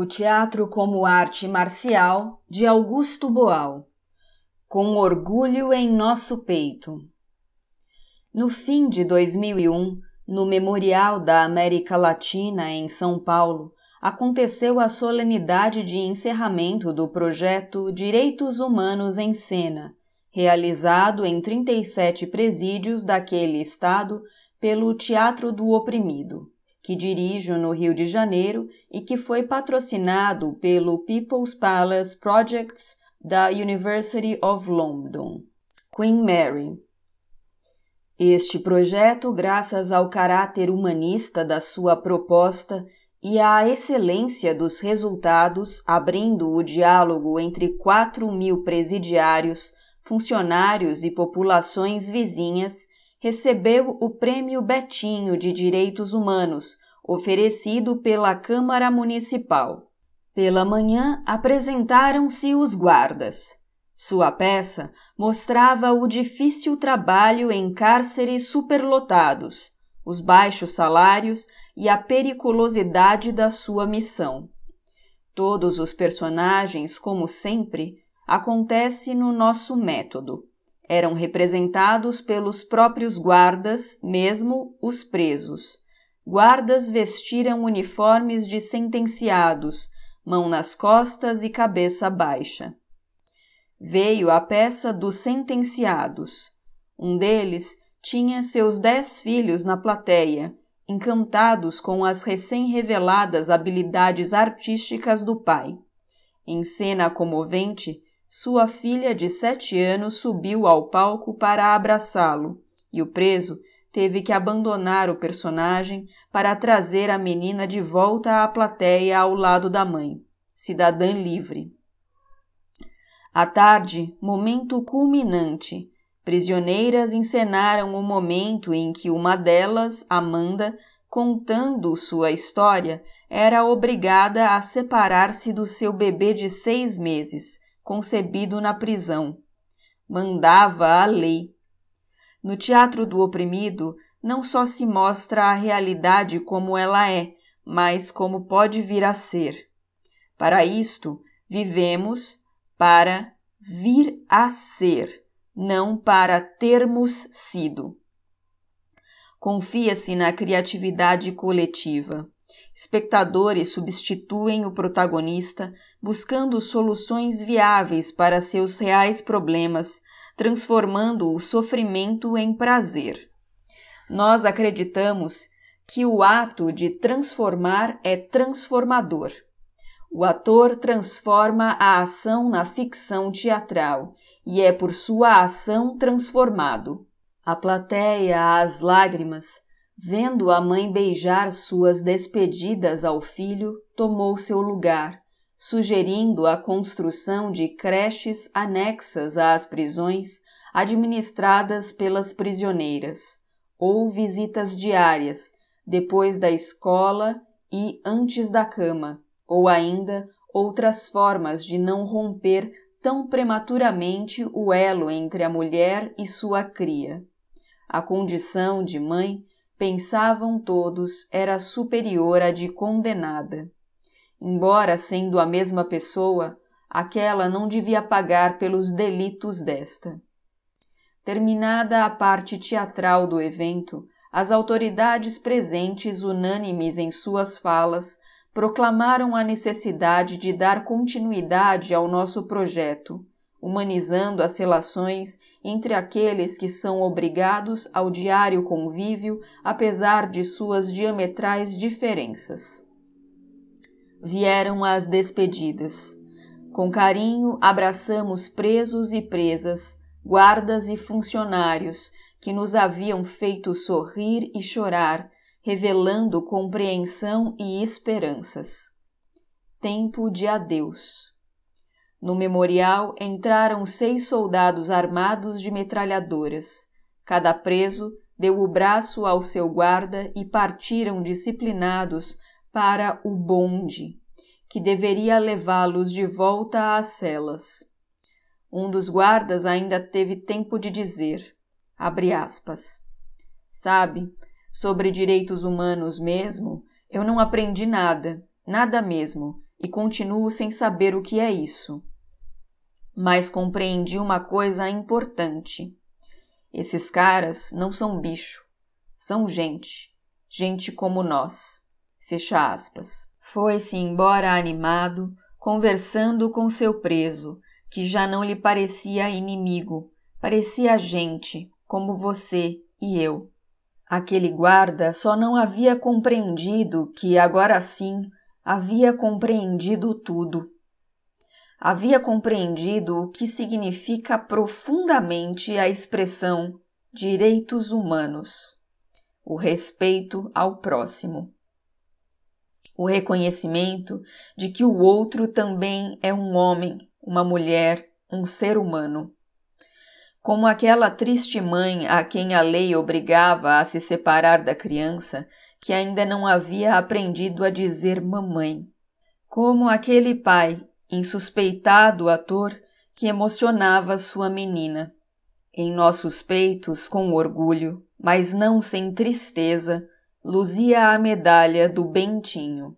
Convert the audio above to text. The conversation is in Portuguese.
O Teatro como Arte Marcial, de Augusto Boal. Com orgulho em nosso peito. No fim de 2001, no Memorial da América Latina, em São Paulo, aconteceu a solenidade de encerramento do projeto Direitos Humanos em Cena, realizado em 37 presídios daquele estado pelo Teatro do Oprimido que dirijo no Rio de Janeiro e que foi patrocinado pelo People's Palace Projects da University of London. Queen Mary. Este projeto, graças ao caráter humanista da sua proposta e à excelência dos resultados, abrindo o diálogo entre 4 mil presidiários, funcionários e populações vizinhas, recebeu o Prêmio Betinho de Direitos Humanos, oferecido pela Câmara Municipal. Pela manhã apresentaram-se os guardas. Sua peça mostrava o difícil trabalho em cárceres superlotados, os baixos salários e a periculosidade da sua missão. Todos os personagens, como sempre, acontece no nosso método eram representados pelos próprios guardas, mesmo os presos. Guardas vestiram uniformes de sentenciados, mão nas costas e cabeça baixa. Veio a peça dos sentenciados. Um deles tinha seus dez filhos na plateia, encantados com as recém-reveladas habilidades artísticas do pai. Em cena comovente, sua filha de sete anos subiu ao palco para abraçá-lo, e o preso teve que abandonar o personagem para trazer a menina de volta à plateia ao lado da mãe, cidadã livre. À tarde, momento culminante. Prisioneiras encenaram o momento em que uma delas, Amanda, contando sua história, era obrigada a separar-se do seu bebê de seis meses concebido na prisão. Mandava a lei. No teatro do oprimido, não só se mostra a realidade como ela é, mas como pode vir a ser. Para isto, vivemos para vir a ser, não para termos sido. Confia-se na criatividade coletiva. Espectadores substituem o protagonista, buscando soluções viáveis para seus reais problemas, transformando o sofrimento em prazer. Nós acreditamos que o ato de transformar é transformador. O ator transforma a ação na ficção teatral e é por sua ação transformado. A plateia às lágrimas Vendo a mãe beijar suas despedidas ao filho, tomou seu lugar, sugerindo a construção de creches anexas às prisões administradas pelas prisioneiras, ou visitas diárias, depois da escola e antes da cama, ou ainda outras formas de não romper tão prematuramente o elo entre a mulher e sua cria. A condição de mãe pensavam todos, era superior à de condenada. Embora sendo a mesma pessoa, aquela não devia pagar pelos delitos desta. Terminada a parte teatral do evento, as autoridades presentes, unânimes em suas falas, proclamaram a necessidade de dar continuidade ao nosso projeto, humanizando as relações entre aqueles que são obrigados ao diário convívio, apesar de suas diametrais diferenças. Vieram as despedidas. Com carinho abraçamos presos e presas, guardas e funcionários que nos haviam feito sorrir e chorar, revelando compreensão e esperanças. Tempo de adeus. No memorial entraram seis soldados armados de metralhadoras. Cada preso deu o braço ao seu guarda e partiram disciplinados para o bonde, que deveria levá-los de volta às celas. Um dos guardas ainda teve tempo de dizer, aspas, sabe, sobre direitos humanos mesmo, eu não aprendi nada, nada mesmo, e continuo sem saber o que é isso. Mas compreendi uma coisa importante. Esses caras não são bicho, são gente, gente como nós. Fecha aspas. Foi-se embora animado, conversando com seu preso, que já não lhe parecia inimigo, parecia gente, como você e eu. Aquele guarda só não havia compreendido que agora sim havia compreendido tudo. Havia compreendido o que significa profundamente a expressão direitos humanos, o respeito ao próximo, o reconhecimento de que o outro também é um homem, uma mulher, um ser humano como aquela triste mãe a quem a lei obrigava a se separar da criança que ainda não havia aprendido a dizer mamãe. Como aquele pai, insuspeitado ator, que emocionava sua menina. Em nossos peitos, com orgulho, mas não sem tristeza, luzia a medalha do Bentinho.